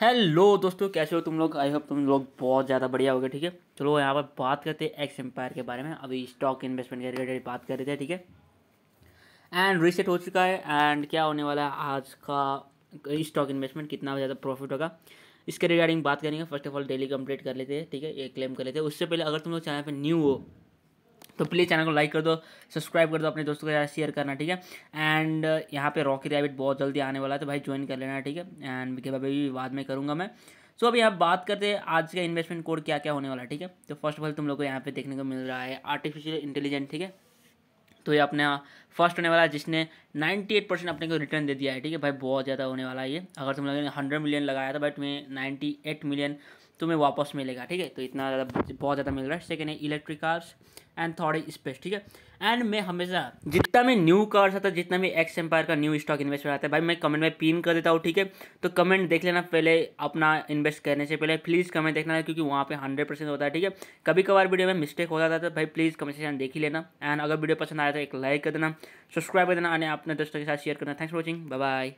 hello दोस्तों कैसे हो तुम लोग आई होप तुम लोग बहुत ज़्यादा बढ़िया हो गए ठीक है चलो यहाँ पर बात करते हैं एक्स एम्पायर के बारे में अभी स्टॉक इन्वेस्टमेंट के रिलेटेड बात कर रहे थे ठीक है एंड रीसेट हो चुका है एंड क्या होने वाला है आज का स्टॉक इन्वेस्टमेंट कितना ज़्यादा प्रॉफिट होगा इसके रिगार्डिंग बात करेंगे first of all daily complete कर लेते हैं ठीक है ये क्लेम कर लेते हैं उससे पहले अगर तुम लोग चैनल पर न्यू हो तो प्लीज़ चैनल को लाइक कर दो सब्सक्राइब कर दो अपने दोस्तों के साथ शेयर करना ठीक है एंड uh, यहाँ पे रॉकी रैबिट बहुत जल्दी आने वाला है तो भाई ज्वाइन कर लेना ठीक है एंड बिके बाबे भी बाद में करूँगा मैं सो so, अभी यहाँ बात करते हैं आज का इन्वेस्टमेंट कोड क्या क्या होने वाला है ठीक है तो फर्स्ट ऑफ ऑल तुम लोग को यहाँ पे देखने को मिल रहा है आर्टिफिशियल इंटेलिजेंट ठीक है तो ये अपने फर्स्ट होने वाला है जिसने 98 परसेंट अपने को रिटर्न दे दिया है ठीक है भाई बहुत ज़्यादा होने वाला है ये अगर तुम लोगों ने 100 मिलियन लगाया था बट मैं 98 मिलियन तुम्हें वापस मिलेगा ठीक है तो इतना ज़्यादा बहुत ज़्यादा मिल रहा है सेकेंड है इलेक्ट्रिक कार्स एंड थर्ड है स्पेस ठीक है एंड मैं हमेशा जितना भी न्यू कार्स आता है जितना भी एक्स एम्पायर का न्यू स्टॉक इन्वेस्ट आता है भाई मैं कमेंट में पिन कर देता हूँ ठीक है तो कमेंट देख लेना पहले अपना इन्वेस्ट करने से पहले प्लीज़ कमेंट देखना क्योंकि वहाँ पे हंड्रेड परसेंट होता है ठीक है कभी कभार वीडियो में मिस्टेक हो जाता है तो भाई प्लीज़ कमेंट सेक्शन देख ही लेना एंड अगर वीडियो पसंद आया तो एक लाइक कर देना सब्सक्राइब कर देना अपने दोस्तों के साथ शेयर करना थैंक्स फॉर वॉचिंग बाय